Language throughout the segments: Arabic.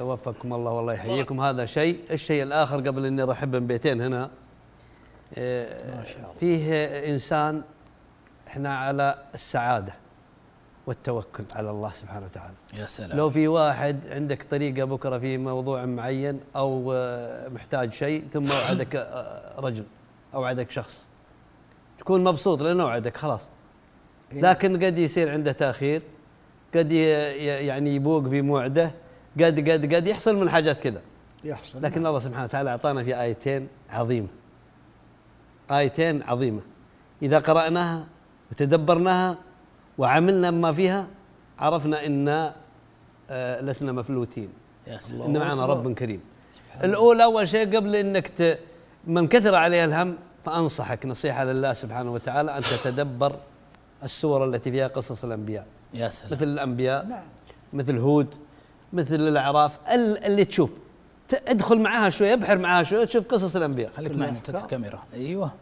وفقكم الله والله يحييكم هذا شيء الشيء الآخر قبل أني أرحب ببيتين هنا فيه إنسان إحنا على السعادة والتوكل على الله سبحانه وتعالى يا سلام لو في واحد عندك طريقة بكرة في موضوع معين أو محتاج شيء ثم وعدك رجل أو وعدك شخص تكون مبسوط لأنه وعدك خلاص إيه. لكن قد يصير عنده تأخير قد يعني يبوق في موعده قد قد قد يحصل من حاجات كذا يحصل لكن الله سبحانه وتعالى اعطانا في ايتين عظيمه ايتين عظيمه اذا قراناها وتدبرناها وعملنا بما فيها عرفنا ان آه، لسنا مفلوتين يا سلام ان معنا رب كريم الاولى اول شيء قبل انك ت... من كثر عليها الهم فانصحك نصيحه لله سبحانه وتعالى ان تتدبر السور التي فيها قصص الانبياء يا سلام مثل الانبياء نعم. مثل هود مثل الاعراف اللي تشوف ادخل معاها شوي ابحر معاها شوي تشوف قصص الانبياء خليك معنا اترك الكاميرا ايوه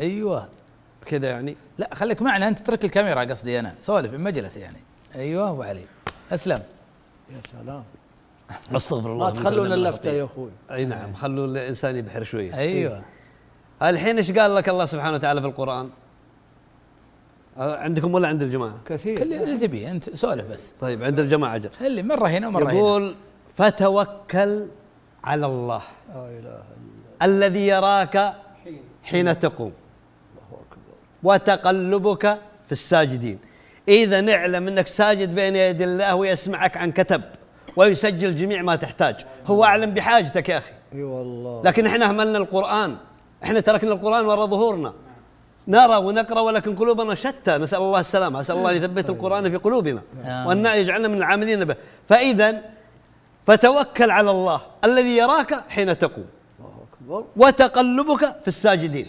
ايوه كذا يعني لا خليك معنا انت اترك الكاميرا قصدي انا سولف المجلس يعني ايوه ابو علي اسلم يا سلام استغفر الله ما تخلونا اللفته يا اخوي اي نعم خلوا الانسان يبحر شويه ايوه إيه. الحين ايش قال لك الله سبحانه وتعالى في القران؟ أه، عندكم ولا عند الجماعه؟ كثير كل اللي تبي انت سولف بس طيب عند الجماعه أجل خلي مره هنا ومره هنا يقول فتوكل على الله لا اله الا الذي يراك حين تقوم الله اكبر وتقلبك في الساجدين اذا نعلم انك ساجد بين يدي الله ويسمعك عن كتب ويسجل جميع ما تحتاج هو اعلم بحاجتك يا اخي اي والله لكن احنا اهملنا القران احنا تركنا القران وراء ظهورنا نرى ونقرأ ولكن قلوبنا شتى نسأل الله السلامة نسأل الله أن يثبت طيب. القرآن في قلوبنا وأن يجعلنا من العاملين به فإذا فتوكل على الله الذي يراك حين تقوم وتقلبك في الساجدين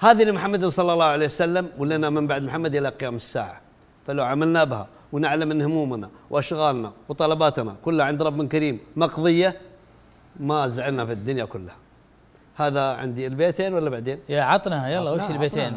هذه لمحمد صلى الله عليه وسلم ولنا من بعد محمد إلى قيام الساعة فلو عملنا بها ونعلم أن همومنا وأشغالنا وطلباتنا كلها عند رب كريم مقضية ما زعلنا في الدنيا كلها هذا عندي البيتين ولا بعدين؟ يا عطنا يلا وش البيتين دي؟